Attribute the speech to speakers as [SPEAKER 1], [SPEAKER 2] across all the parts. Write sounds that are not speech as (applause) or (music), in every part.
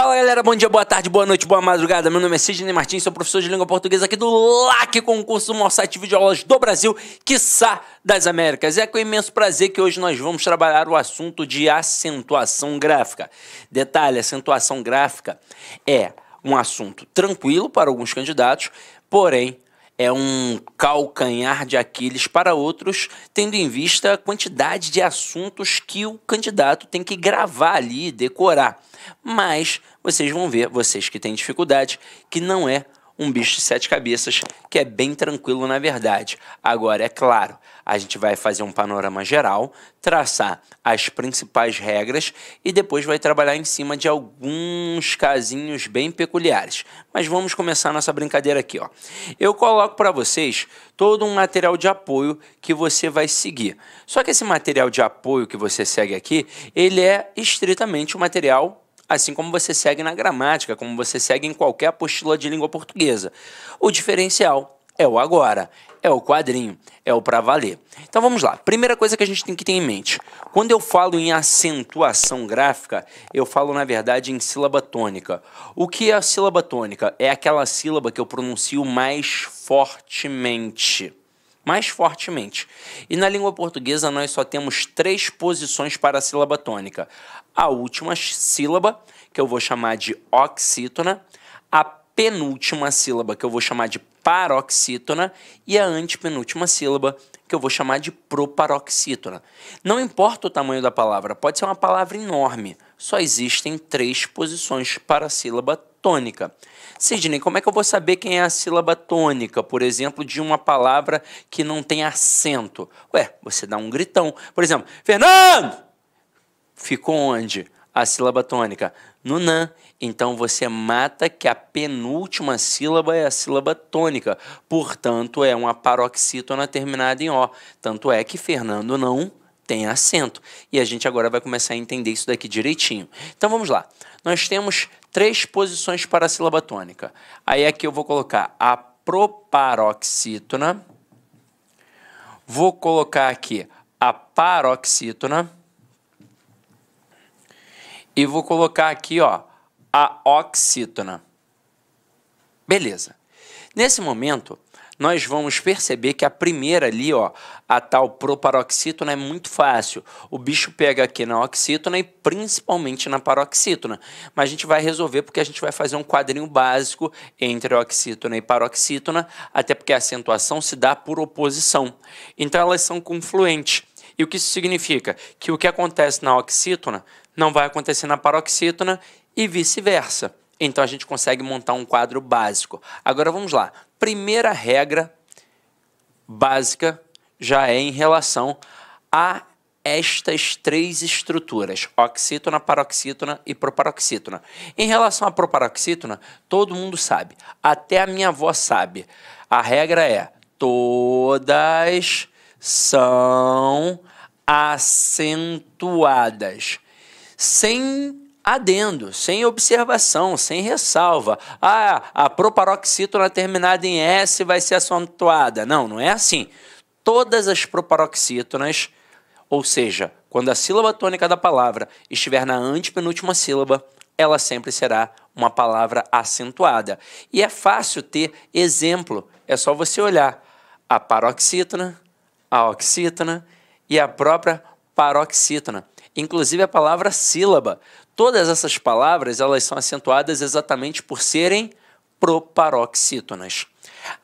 [SPEAKER 1] Fala galera, bom dia, boa tarde, boa noite, boa madrugada. Meu nome é Sidney Martins, sou professor de língua portuguesa aqui do LAC, concurso maior site de do Brasil, quiçá das Américas. É com imenso prazer que hoje nós vamos trabalhar o assunto de acentuação gráfica. Detalhe, acentuação gráfica é um assunto tranquilo para alguns candidatos, porém é um calcanhar de Aquiles para outros, tendo em vista a quantidade de assuntos que o candidato tem que gravar ali e decorar. Mas vocês vão ver, vocês que têm dificuldade, que não é um bicho de sete cabeças que é bem tranquilo na verdade. Agora, é claro, a gente vai fazer um panorama geral, traçar as principais regras e depois vai trabalhar em cima de alguns casinhos bem peculiares. Mas vamos começar nossa brincadeira aqui, ó. Eu coloco para vocês todo um material de apoio que você vai seguir. Só que esse material de apoio que você segue aqui, ele é estritamente o um material assim como você segue na gramática, como você segue em qualquer apostila de língua portuguesa. O diferencial é o agora, é o quadrinho, é o para valer. Então vamos lá. Primeira coisa que a gente tem que ter em mente. Quando eu falo em acentuação gráfica, eu falo na verdade em sílaba tônica. O que é a sílaba tônica? É aquela sílaba que eu pronuncio mais fortemente mais fortemente. E na língua portuguesa nós só temos três posições para a sílaba tônica. A última sílaba, que eu vou chamar de oxítona, a penúltima sílaba, que eu vou chamar de paroxítona, e a antepenúltima sílaba, que eu vou chamar de proparoxítona. Não importa o tamanho da palavra, pode ser uma palavra enorme, só existem três posições para a sílaba tônica. Sidney, como é que eu vou saber quem é a sílaba tônica, por exemplo, de uma palavra que não tem acento? Ué, você dá um gritão. Por exemplo, Fernando! Ficou onde? A sílaba tônica. No Então você mata que a penúltima sílaba é a sílaba tônica. Portanto, é uma paroxítona terminada em O. Tanto é que Fernando não tem acento. E a gente agora vai começar a entender isso daqui direitinho. Então vamos lá. Nós temos três posições para a sílaba tônica. Aí aqui eu vou colocar a proparoxítona. Vou colocar aqui a paroxítona. E vou colocar aqui, ó, a oxítona. Beleza. Nesse momento, nós vamos perceber que a primeira ali, ó, a tal proparoxítona é muito fácil. O bicho pega aqui na oxítona e principalmente na paroxítona. Mas a gente vai resolver porque a gente vai fazer um quadrinho básico entre oxítona e paroxítona, até porque a acentuação se dá por oposição. Então elas são confluentes. E o que isso significa? Que o que acontece na oxítona não vai acontecer na paroxítona e vice-versa. Então a gente consegue montar um quadro básico. Agora vamos lá. Primeira regra básica já é em relação a estas três estruturas, oxítona, paroxítona e proparoxítona. Em relação à proparoxítona, todo mundo sabe, até a minha avó sabe. A regra é: todas são acentuadas, sem adendo, sem observação, sem ressalva. Ah, a proparoxítona terminada em S vai ser acentuada. Não, não é assim. Todas as proparoxítonas, ou seja, quando a sílaba tônica da palavra estiver na antepenúltima sílaba, ela sempre será uma palavra acentuada. E é fácil ter exemplo, é só você olhar a paroxítona, a oxítona e a própria paroxítona. Inclusive a palavra sílaba. Todas essas palavras elas são acentuadas exatamente por serem proparoxítonas.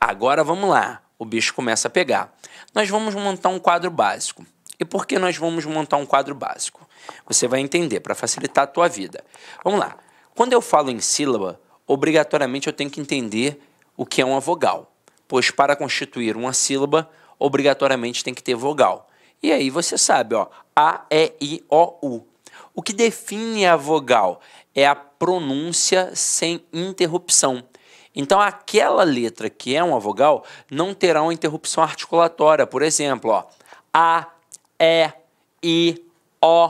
[SPEAKER 1] Agora vamos lá, o bicho começa a pegar. Nós vamos montar um quadro básico. E por que nós vamos montar um quadro básico? Você vai entender para facilitar a tua vida. Vamos lá. Quando eu falo em sílaba, obrigatoriamente eu tenho que entender o que é uma vogal, pois para constituir uma sílaba, obrigatoriamente tem que ter vogal. E aí você sabe, ó, A, E, I, O, U. O que define a vogal é a pronúncia sem interrupção. Então, aquela letra que é uma vogal não terá uma interrupção articulatória. Por exemplo, ó, A, E, é, I, O,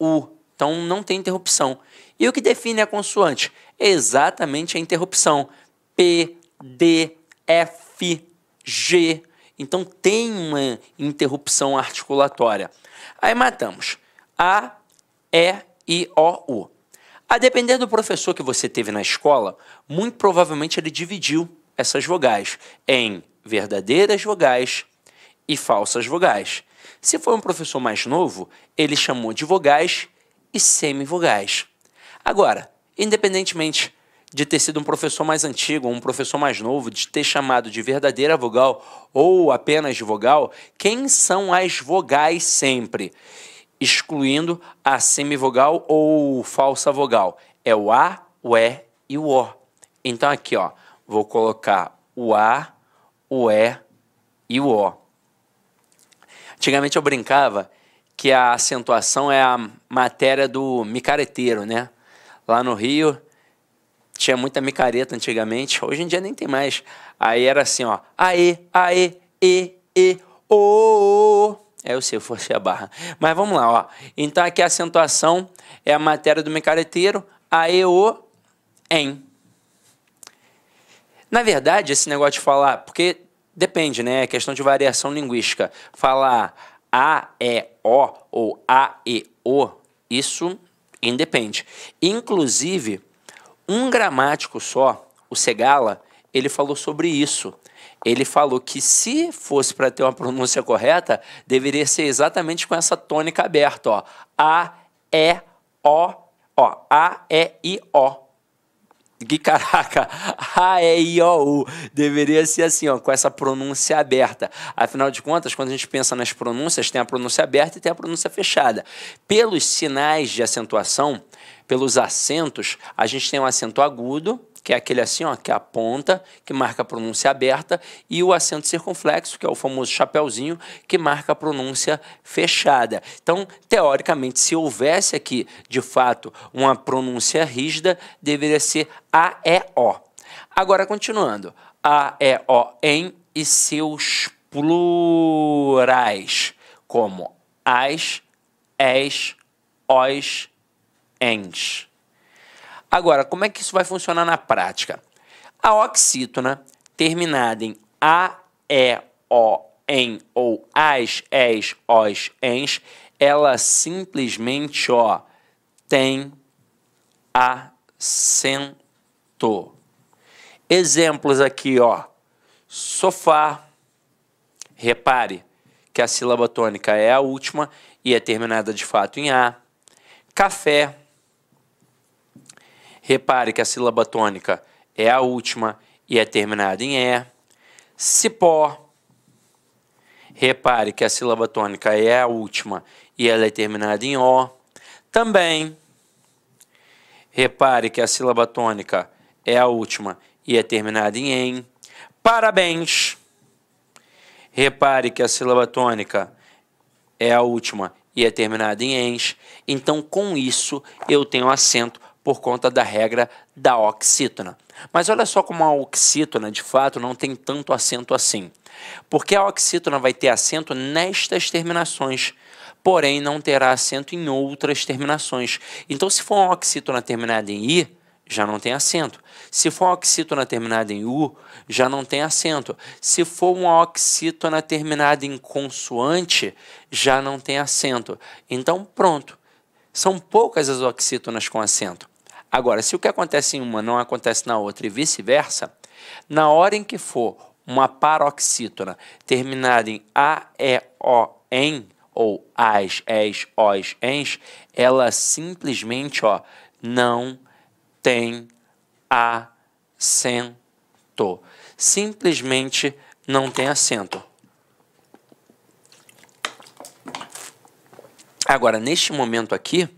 [SPEAKER 1] U. Então, não tem interrupção. E o que define a consoante? Exatamente a interrupção. P, D, F, G. Então, tem uma interrupção articulatória. Aí matamos A, e, I, O, U. A depender do professor que você teve na escola, muito provavelmente ele dividiu essas vogais em verdadeiras vogais e falsas vogais. Se foi um professor mais novo, ele chamou de vogais e semivogais. Agora, independentemente de ter sido um professor mais antigo, um professor mais novo, de ter chamado de verdadeira vogal ou apenas de vogal, quem são as vogais sempre? excluindo a semivogal ou falsa vogal. É o A, o E e o O. Então aqui, ó, vou colocar o A, o E e o O. Antigamente eu brincava que a acentuação é a matéria do micareteiro, né? Lá no Rio tinha muita micareta antigamente, hoje em dia nem tem mais. Aí era assim, ó, aê, aê, e, e, o, o, o. É, eu sei, eu forcei a barra. Mas vamos lá, ó. Então aqui a acentuação é a matéria do micareteiro, a o em. Na verdade, esse negócio de falar, porque depende, né? É questão de variação linguística. Falar A, E, O ou A, E, O, isso independe. Inclusive, um gramático só, o Segala, ele falou sobre isso ele falou que se fosse para ter uma pronúncia correta, deveria ser exatamente com essa tônica aberta, ó. A, E, O, ó. A, E, I, O. Que caraca, (laughs) A, E, I, O, U. Deveria ser assim, ó, com essa pronúncia aberta. Afinal de contas, quando a gente pensa nas pronúncias, tem a pronúncia aberta e tem a pronúncia fechada. Pelos sinais de acentuação, pelos acentos, a gente tem um acento agudo, que é aquele assim, ó, que é a ponta, que marca a pronúncia aberta, e o acento circunflexo, que é o famoso chapéuzinho, que marca a pronúncia fechada. Então, teoricamente, se houvesse aqui, de fato, uma pronúncia rígida, deveria ser A, E, O. Agora, continuando. A, E, O, em e seus plurais, como as, es, os, ens. Agora, como é que isso vai funcionar na prática? A oxítona, terminada em A, E, O, em ou as, es, os, ens, ela simplesmente ó, tem acento. Exemplos aqui, ó. Sofá. Repare que a sílaba tônica é a última e é terminada de fato em A. Café Repare que a sílaba tônica é a última e é terminada em E. Cipó. Repare que a sílaba tônica é a última e ela é terminada em O. Também. Repare que a sílaba tônica é a última e é terminada em EM. Parabéns. Repare que a sílaba tônica é a última e é terminada em ENS. Então, com isso, eu tenho acento por conta da regra da oxítona. Mas olha só como a oxítona, de fato, não tem tanto acento assim. Porque a oxítona vai ter acento nestas terminações, porém não terá acento em outras terminações. Então, se for uma oxítona terminada em i, já não tem acento. Se for uma oxítona terminada em U, já não tem acento. Se for uma oxítona terminada em consoante, já não tem acento. Então, pronto. São poucas as oxítonas com acento. Agora, se o que acontece em uma não acontece na outra e vice-versa, na hora em que for uma paroxítona terminada em a e o n ou as, es, os, ens, ela simplesmente ó, não tem acento. Simplesmente não tem acento. Agora, neste momento aqui,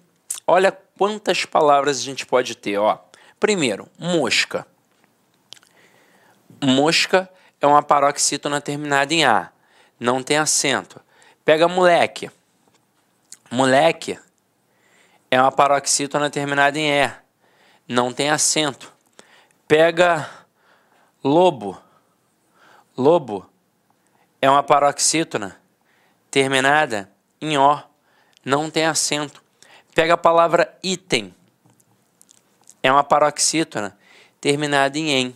[SPEAKER 1] olha quantas palavras a gente pode ter? Ó, primeiro, mosca. Mosca é uma paroxítona terminada em A. Não tem acento. Pega moleque. Moleque é uma paroxítona terminada em E. Não tem acento. Pega lobo. Lobo é uma paroxítona terminada em O. Não tem acento. Pega a palavra item. É uma paroxítona terminada em em.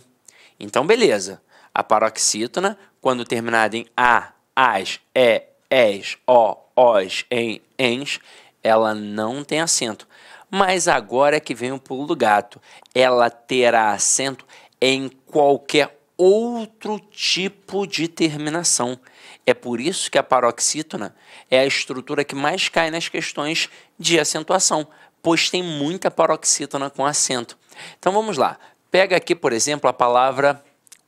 [SPEAKER 1] Então, beleza. A paroxítona, quando terminada em a, as, é es, o, os, em, ens, ela não tem acento. Mas agora é que vem o pulo do gato. Ela terá acento em qualquer outro tipo de terminação. É por isso que a paroxítona é a estrutura que mais cai nas questões de acentuação, pois tem muita paroxítona com acento. Então vamos lá. Pega aqui, por exemplo, a palavra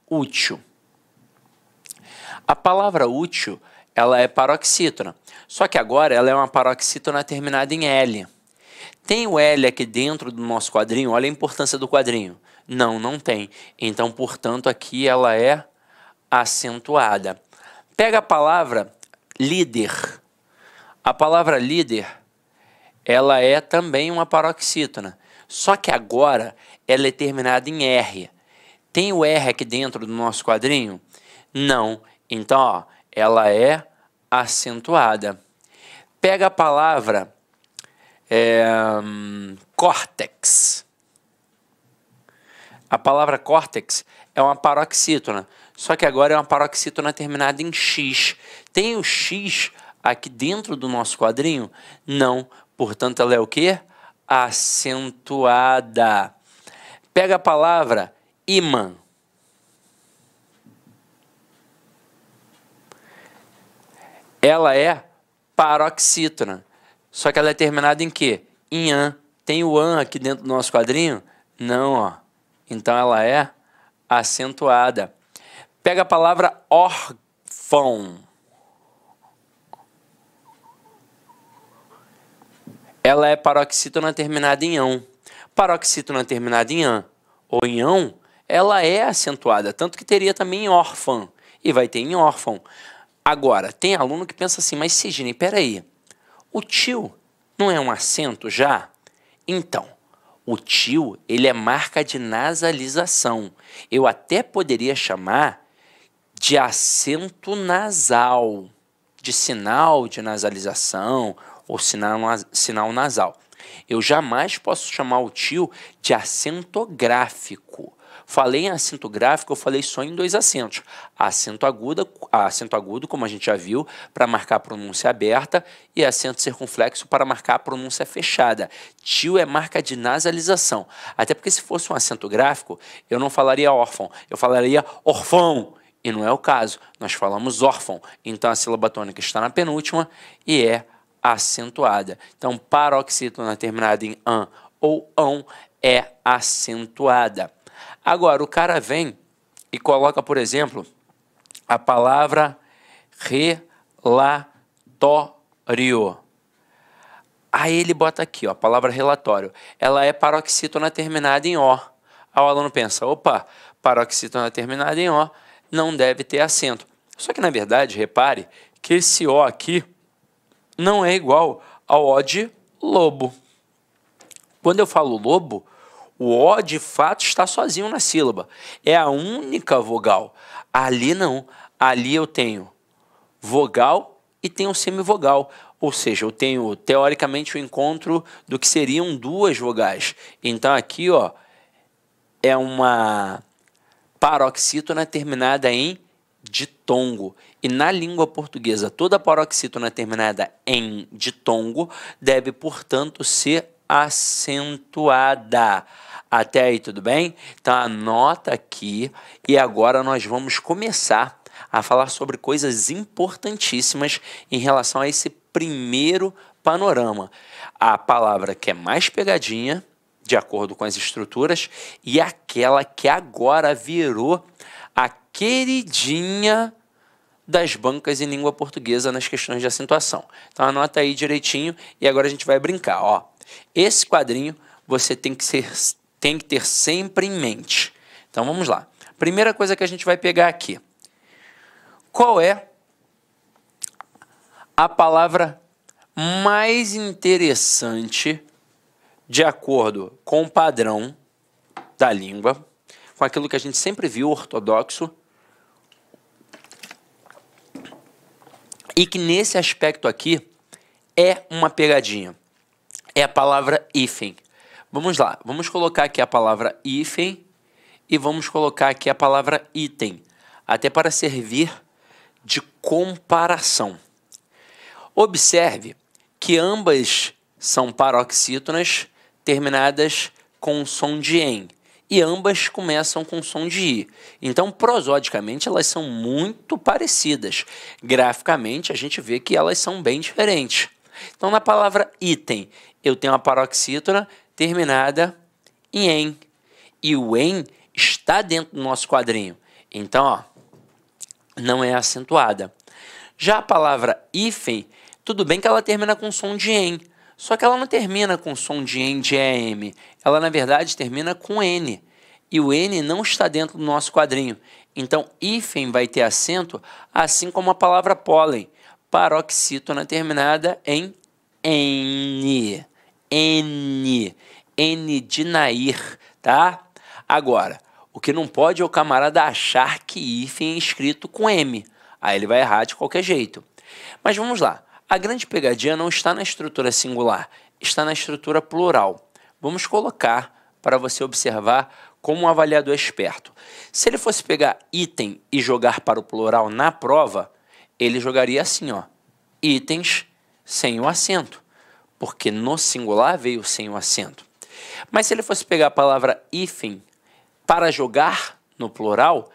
[SPEAKER 1] útil. A palavra útil, ela é paroxítona. Só que agora ela é uma paroxítona terminada em L. Tem o L aqui dentro do nosso quadrinho? Olha a importância do quadrinho. Não, não tem. Então, portanto, aqui ela é acentuada. Pega a palavra líder. A palavra líder, ela é também uma paroxítona. Só que agora ela é terminada em R. Tem o R aqui dentro do nosso quadrinho? Não. Então, ó, ela é acentuada. Pega a palavra é, córtex. A palavra córtex é uma paroxítona só que agora é uma paroxítona terminada em X. Tem o X aqui dentro do nosso quadrinho? Não. Portanto, ela é o quê? Acentuada. Pega a palavra imã. Ela é paroxítona. Só que ela é terminada em quê? Em an. Tem o an aqui dentro do nosso quadrinho? Não, ó. Então ela é acentuada. Pega a palavra órfão. Ela é paroxítona terminada em ão. Paroxítona terminada em an ou em ão, ela é acentuada, tanto que teria também em órfã e vai ter em órfão. Agora, tem aluno que pensa assim, mas Sidney, peraí, o tio não é um acento já? Então, o tio, ele é marca de nasalização. Eu até poderia chamar de acento nasal, de sinal de nasalização ou sinal, sinal nasal. Eu jamais posso chamar o tio de acento gráfico. Falei em acento gráfico, eu falei só em dois acentos. Acento agudo, acento agudo como a gente já viu, para marcar a pronúncia aberta, e acento circunflexo para marcar a pronúncia fechada. Tio é marca de nasalização. Até porque se fosse um acento gráfico, eu não falaria órfão, eu falaria orfão e não é o caso. Nós falamos órfão, então a sílaba tônica está na penúltima e é acentuada. Então, paroxítona terminada em an ou ão é acentuada. Agora, o cara vem e coloca, por exemplo, a palavra relatório. Aí ele bota aqui, ó, a palavra relatório. Ela é paroxítona terminada em O. Aí o aluno pensa, opa, paroxítona terminada em O, não deve ter acento. Só que na verdade, repare que esse O aqui não é igual ao O de lobo. Quando eu falo lobo, o O de fato está sozinho na sílaba. É a única vogal. Ali não. Ali eu tenho vogal e tenho semivogal. Ou seja, eu tenho teoricamente o encontro do que seriam duas vogais. Então aqui, ó, é uma paroxítona terminada em ditongo. E na língua portuguesa, toda paroxítona terminada em ditongo deve, portanto, ser acentuada. Até aí, tudo bem? Então, anota aqui e agora nós vamos começar a falar sobre coisas importantíssimas em relação a esse primeiro panorama. A palavra que é mais pegadinha de acordo com as estruturas, e aquela que agora virou a queridinha das bancas em língua portuguesa nas questões de acentuação. Então anota aí direitinho e agora a gente vai brincar, ó. Esse quadrinho você tem que ser tem que ter sempre em mente. Então vamos lá. Primeira coisa que a gente vai pegar aqui. Qual é a palavra mais interessante de acordo com o padrão da língua, com aquilo que a gente sempre viu ortodoxo, e que nesse aspecto aqui é uma pegadinha. É a palavra hífen. Vamos lá, vamos colocar aqui a palavra hífen e vamos colocar aqui a palavra item, até para servir de comparação. Observe que ambas são paroxítonas terminadas com som de en. E ambas começam com som de i. Então, prosodicamente, elas são muito parecidas. Graficamente, a gente vê que elas são bem diferentes. Então, na palavra item, eu tenho a paroxítona terminada em en. E o en está dentro do nosso quadrinho. Então, ó, não é acentuada. Já a palavra hífen, tudo bem que ela termina com som de en, só que ela não termina com som de N de AM. Ela, na verdade, termina com N. E o N não está dentro do nosso quadrinho. Então, hífen vai ter acento, assim como a palavra pólen. Paroxítona terminada em N. N. N de Nair, tá? Agora, o que não pode é o camarada achar que hífen é escrito com M. Aí ele vai errar de qualquer jeito. Mas vamos lá. A grande pegadinha não está na estrutura singular, está na estrutura plural. Vamos colocar para você observar como um avaliador esperto. Se ele fosse pegar item e jogar para o plural na prova, ele jogaria assim, ó, itens sem o acento, porque no singular veio sem o acento. Mas se ele fosse pegar a palavra hífen para jogar no plural,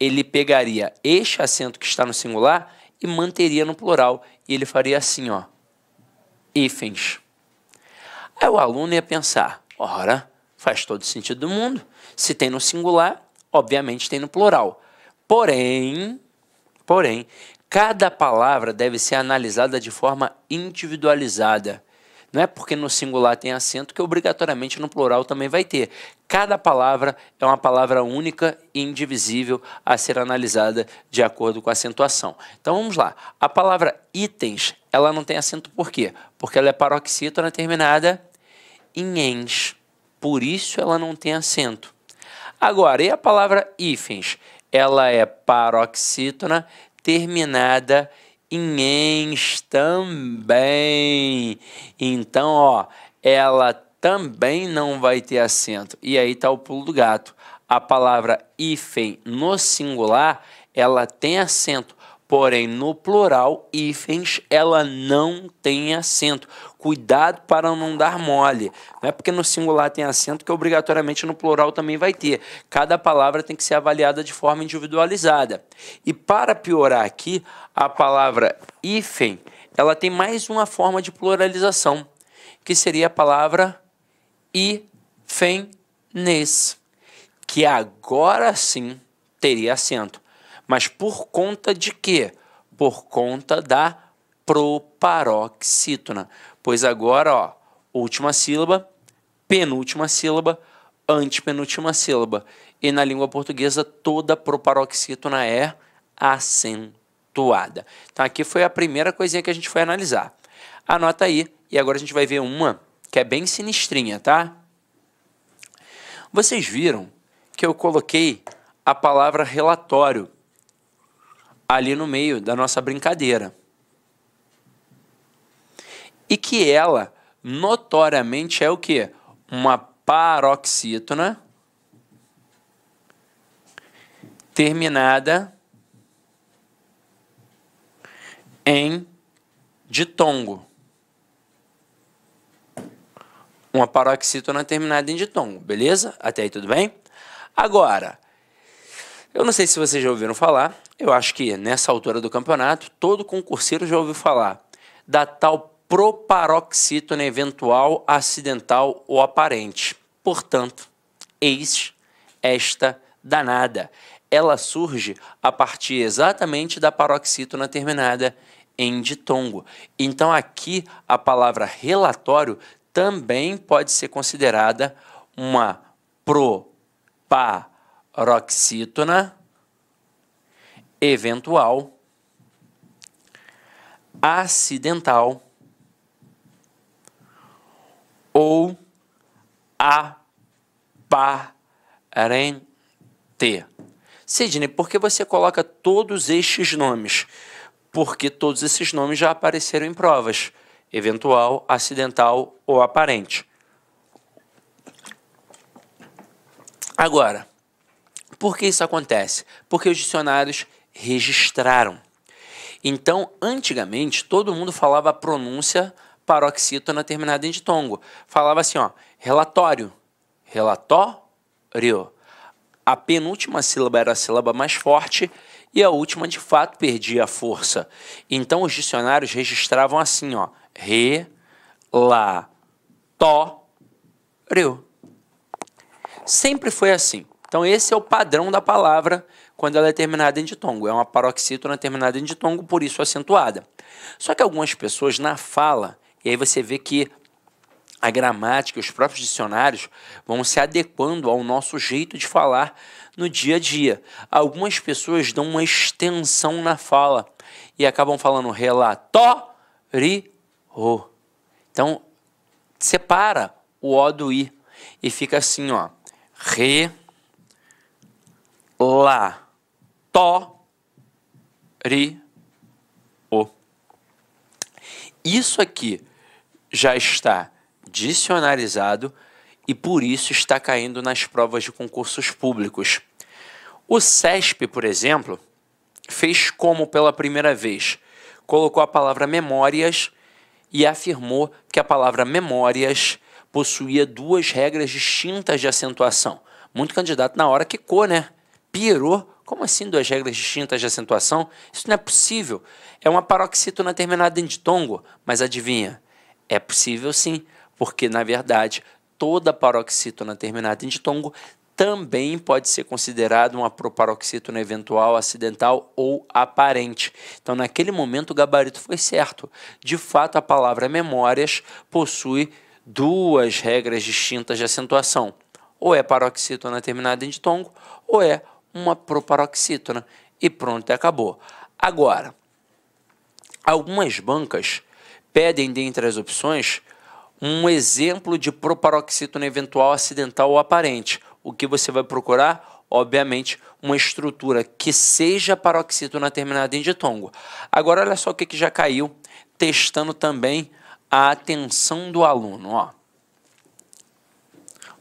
[SPEAKER 1] ele pegaria este acento que está no singular e manteria no plural. E ele faria assim, ó, hífens. Aí o aluno ia pensar, ora, faz todo sentido do mundo. Se tem no singular, obviamente tem no plural. Porém, porém, cada palavra deve ser analisada de forma individualizada. Não é porque no singular tem acento que obrigatoriamente no plural também vai ter. Cada palavra é uma palavra única e indivisível a ser analisada de acordo com a acentuação. Então vamos lá. A palavra itens, ela não tem acento por quê? Porque ela é paroxítona terminada em ens. Por isso ela não tem acento. Agora, e a palavra hífens? Ela é paroxítona terminada em inhens também. Então, ó, ela também não vai ter acento. E aí tá o pulo do gato. A palavra hífen no singular, ela tem acento. Porém, no plural, hífens, ela não tem acento cuidado para não dar mole. Não é porque no singular tem acento que obrigatoriamente no plural também vai ter. Cada palavra tem que ser avaliada de forma individualizada. E para piorar aqui, a palavra hífen, ela tem mais uma forma de pluralização, que seria a palavra hifenes, que agora sim teria acento. Mas por conta de quê? Por conta da proparoxítona. Pois agora, ó, última sílaba, penúltima sílaba, antepenúltima sílaba. E na língua portuguesa, toda proparoxítona é acentuada. Então, aqui foi a primeira coisinha que a gente foi analisar. Anota aí, e agora a gente vai ver uma que é bem sinistrinha, tá? Vocês viram que eu coloquei a palavra relatório ali no meio da nossa brincadeira e que ela notoriamente é o que? Uma paroxítona terminada em ditongo. Uma paroxítona terminada em ditongo, beleza? Até aí tudo bem? Agora, eu não sei se vocês já ouviram falar, eu acho que nessa altura do campeonato, todo concurseiro já ouviu falar da tal proparoxítona eventual, acidental ou aparente. Portanto, eis esta danada. Ela surge a partir exatamente da paroxítona terminada em ditongo. Então, aqui a palavra relatório também pode ser considerada uma proparoxítona eventual acidental Rente. Sidney, por que você coloca todos estes nomes? Porque todos esses nomes já apareceram em provas, eventual, acidental ou aparente. Agora, por que isso acontece? Porque os dicionários registraram. Então, antigamente, todo mundo falava a pronúncia paroxítona terminada em ditongo. Falava assim, ó, relatório, relató rio. A penúltima sílaba era a sílaba mais forte e a última de fato perdia a força. Então os dicionários registravam assim, ó: re, la, to, riu. Sempre foi assim. Então esse é o padrão da palavra quando ela é terminada em ditongo. É uma paroxítona terminada em ditongo, por isso acentuada. Só que algumas pessoas na fala, e aí você vê que a gramática, os próprios dicionários vão se adequando ao nosso jeito de falar no dia a dia. Algumas pessoas dão uma extensão na fala e acabam falando relatório. Então, separa o O do I e fica assim, ó. Re, la, to, ri, o. Isso aqui já está dicionarizado e por isso está caindo nas provas de concursos públicos. O CESP, por exemplo, fez como pela primeira vez? Colocou a palavra memórias e afirmou que a palavra memórias possuía duas regras distintas de acentuação. Muito candidato na hora quicou, né? Pirou. Como assim duas regras distintas de acentuação? Isso não é possível. É uma paroxítona terminada em ditongo, mas adivinha? É possível sim, porque na verdade toda paroxítona terminada em ditongo também pode ser considerada uma proparoxítona eventual, acidental ou aparente. Então, naquele momento, o gabarito foi certo. De fato, a palavra memórias possui duas regras distintas de acentuação. Ou é paroxítona terminada em ditongo, ou é uma proparoxítona. E pronto, acabou. Agora, algumas bancas pedem dentre as opções um exemplo de proparoxítona eventual acidental ou aparente. O que você vai procurar? Obviamente, uma estrutura que seja paroxítona terminada em ditongo. Agora, olha só o que, que já caiu, testando também a atenção do aluno. Ó.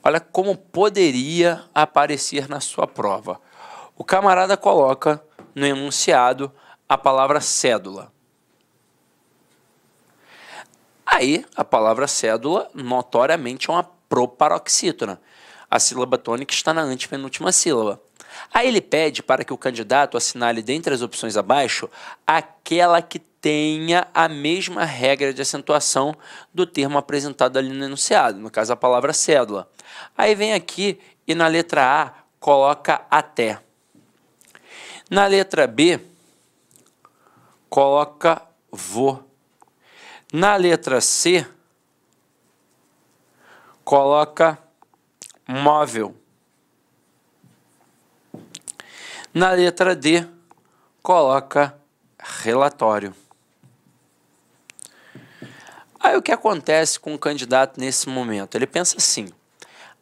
[SPEAKER 1] Olha como poderia aparecer na sua prova. O camarada coloca no enunciado a palavra cédula. Aí a palavra cédula notoriamente é uma proparoxítona. A sílaba tônica está na antepenúltima sílaba. Aí ele pede para que o candidato assinale dentre as opções abaixo aquela que tenha a mesma regra de acentuação do termo apresentado ali no enunciado, no caso a palavra cédula. Aí vem aqui e na letra A coloca até. Na letra B coloca vou. Na letra C, coloca móvel. Na letra D, coloca relatório. Aí o que acontece com o candidato nesse momento? Ele pensa assim: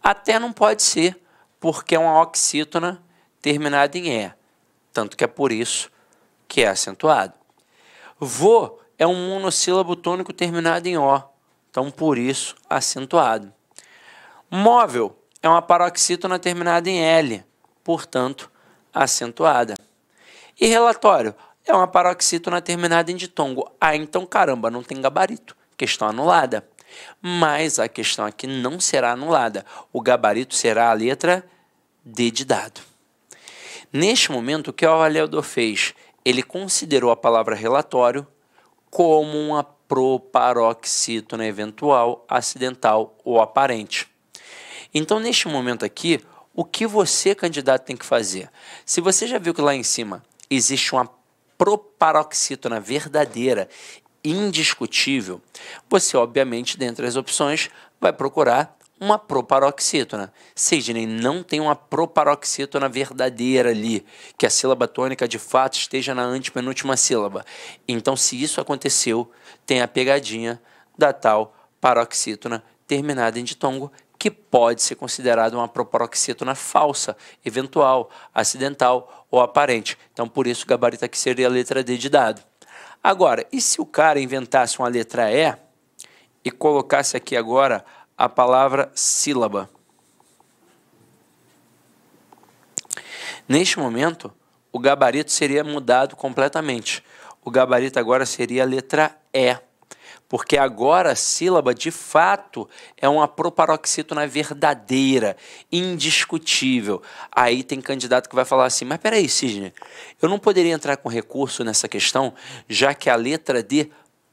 [SPEAKER 1] até não pode ser, porque é uma oxítona terminada em E, tanto que é por isso que é acentuado. Vou é um monossílabo tônico terminado em O, então por isso acentuado. Móvel é uma paroxítona terminada em L, portanto acentuada. E relatório é uma paroxítona terminada em ditongo. Ah, então caramba, não tem gabarito. Questão anulada. Mas a questão aqui não será anulada. O gabarito será a letra D de dado. Neste momento, o que o avaliador fez? Ele considerou a palavra relatório como uma proparoxítona eventual, acidental ou aparente. Então, neste momento aqui, o que você, candidato, tem que fazer? Se você já viu que lá em cima existe uma proparoxítona verdadeira, indiscutível, você, obviamente, dentre as opções, vai procurar uma proparoxítona. Sidney, não tem uma proparoxítona verdadeira ali, que a sílaba tônica de fato esteja na antepenúltima sílaba. Então, se isso aconteceu, tem a pegadinha da tal paroxítona terminada em ditongo, que pode ser considerada uma proparoxítona falsa, eventual, acidental ou aparente. Então, por isso, gabarito aqui seria a letra D de dado. Agora, e se o cara inventasse uma letra E e colocasse aqui agora a palavra sílaba. Neste momento, o gabarito seria mudado completamente. O gabarito agora seria a letra E, porque agora a sílaba de fato é uma proparoxítona verdadeira, indiscutível. Aí tem candidato que vai falar assim: mas peraí, Sidney, eu não poderia entrar com recurso nessa questão, já que a letra D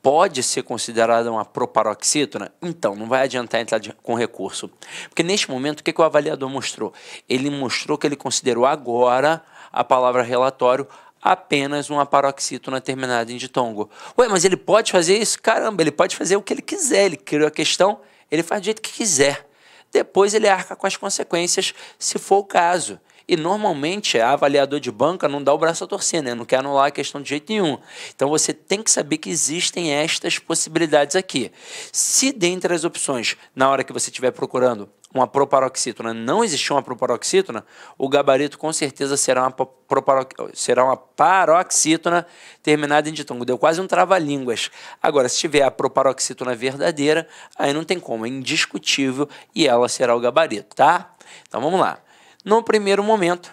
[SPEAKER 1] pode ser considerada uma proparoxítona? Então, não vai adiantar entrar de, com recurso. Porque neste momento, o que, que o avaliador mostrou? Ele mostrou que ele considerou agora a palavra relatório apenas uma paroxítona terminada em ditongo. Ué, mas ele pode fazer isso? Caramba, ele pode fazer o que ele quiser. Ele criou a questão, ele faz do jeito que quiser. Depois ele arca com as consequências, se for o caso. E normalmente a avaliador de banca não dá o braço a torcer, né? Não quer anular a questão de jeito nenhum. Então você tem que saber que existem estas possibilidades aqui. Se dentre as opções, na hora que você estiver procurando uma proparoxítona, não existir uma proparoxítona, o gabarito com certeza será uma, proparo... será uma paroxítona terminada em ditongo. Deu quase um trava-línguas. Agora, se tiver a proparoxítona verdadeira, aí não tem como, é indiscutível e ela será o gabarito, tá? Então vamos lá. Num primeiro momento,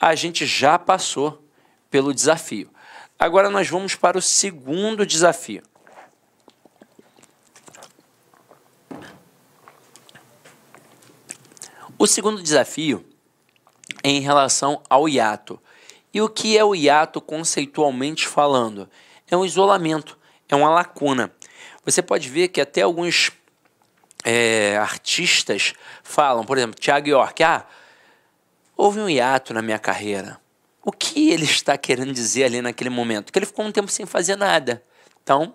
[SPEAKER 1] a gente já passou pelo desafio. Agora nós vamos para o segundo desafio. O segundo desafio é em relação ao hiato. E o que é o hiato conceitualmente falando? É um isolamento, é uma lacuna. Você pode ver que até alguns é, artistas falam, por exemplo, Tiago York, ah, Houve um hiato na minha carreira. O que ele está querendo dizer ali naquele momento? Que ele ficou um tempo sem fazer nada. Então,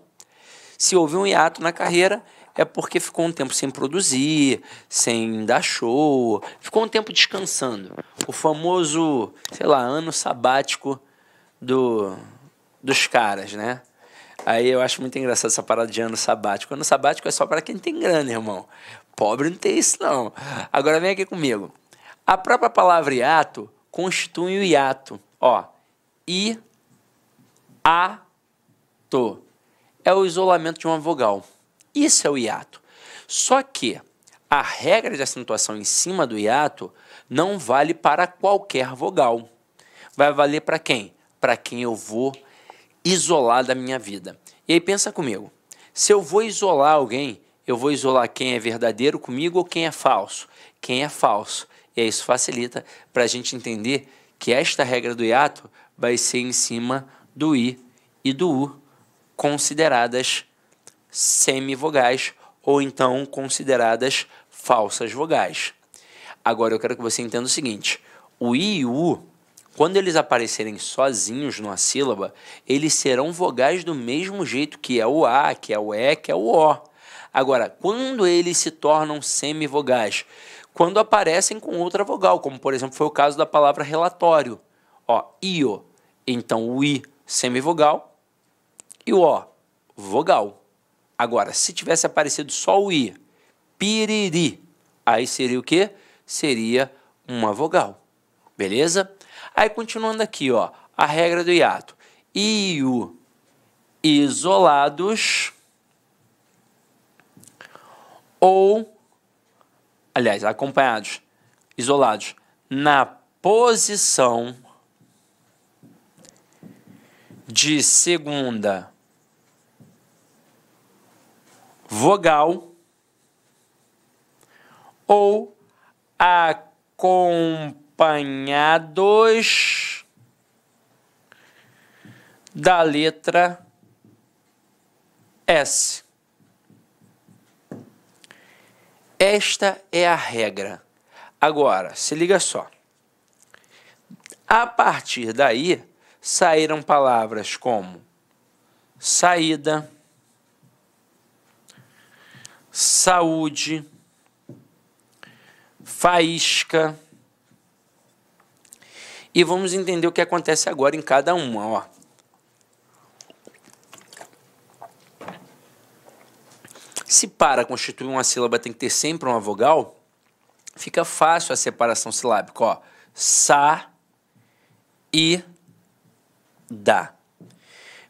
[SPEAKER 1] se houve um hiato na carreira, é porque ficou um tempo sem produzir, sem dar show, ficou um tempo descansando. O famoso, sei lá, ano sabático do, dos caras, né? Aí eu acho muito engraçado essa parada de ano sabático. Ano sabático é só para quem tem grana, irmão. Pobre não tem isso, não. Agora vem aqui comigo. A própria palavra hiato constitui o hiato. Ó, i, a, to. É o isolamento de uma vogal. Isso é o hiato. Só que a regra de acentuação em cima do hiato não vale para qualquer vogal. Vai valer para quem? Para quem eu vou isolar da minha vida. E aí pensa comigo. Se eu vou isolar alguém, eu vou isolar quem é verdadeiro comigo ou quem é falso. Quem é falso. E isso facilita para a gente entender que esta regra do hiato vai ser em cima do i e do u, consideradas semivogais ou então consideradas falsas vogais. Agora eu quero que você entenda o seguinte: o i e o u, quando eles aparecerem sozinhos numa sílaba, eles serão vogais do mesmo jeito que é o a, que é o e, que é o o. Agora, quando eles se tornam semivogais, quando aparecem com outra vogal, como por exemplo foi o caso da palavra relatório. Ó, io. Então o i semivogal e o o vogal. Agora, se tivesse aparecido só o i, piriri, aí seria o quê? Seria uma vogal. Beleza? Aí continuando aqui, ó, a regra do hiato. Iu isolados ou aliás, acompanhados, isolados, na posição de segunda vogal ou acompanhados da letra S. Esta é a regra. Agora, se liga só. A partir daí, saíram palavras como saída, saúde, faísca. E vamos entender o que acontece agora em cada uma. Ó. Se para constituir uma sílaba tem que ter sempre uma vogal, fica fácil a separação silábica, ó.
[SPEAKER 2] Sa e da.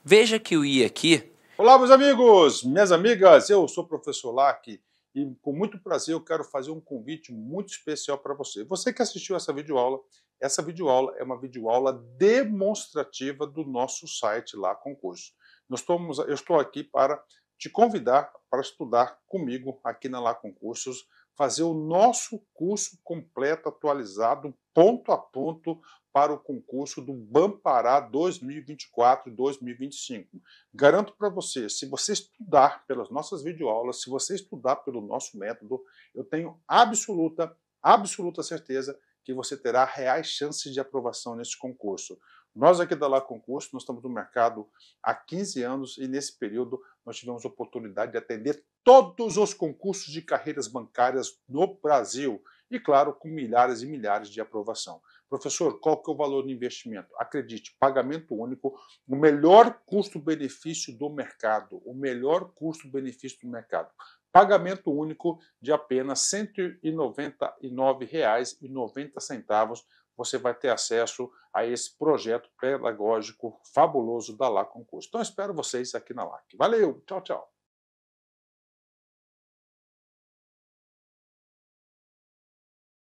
[SPEAKER 2] Veja que o i aqui. Olá, meus amigos, minhas amigas, eu sou o professor Lack e com muito prazer eu quero fazer um convite muito especial para você. Você que assistiu essa videoaula, essa videoaula é uma videoaula demonstrativa do nosso site lá concurso. Nós estamos, eu estou aqui para te convidar para estudar comigo aqui na Lá Concursos, fazer o nosso curso completo, atualizado, ponto a ponto, para o concurso do Bampará 2024-2025. Garanto para você, se você estudar pelas nossas videoaulas, se você estudar pelo nosso método, eu tenho absoluta, absoluta certeza que você terá reais chances de aprovação neste concurso. Nós aqui da Lá Concurso, nós estamos no mercado há 15 anos e nesse período nós tivemos oportunidade de atender todos os concursos de carreiras bancárias no Brasil e, claro, com milhares e milhares de aprovação. Professor, qual que é o valor do investimento? Acredite, pagamento único, o melhor custo-benefício do mercado, o melhor custo-benefício do mercado. Pagamento único de apenas R$ 199,90 você vai ter acesso a esse projeto pedagógico fabuloso da Lac Concurso. Então, espero vocês aqui na LAC. Valeu, tchau, tchau.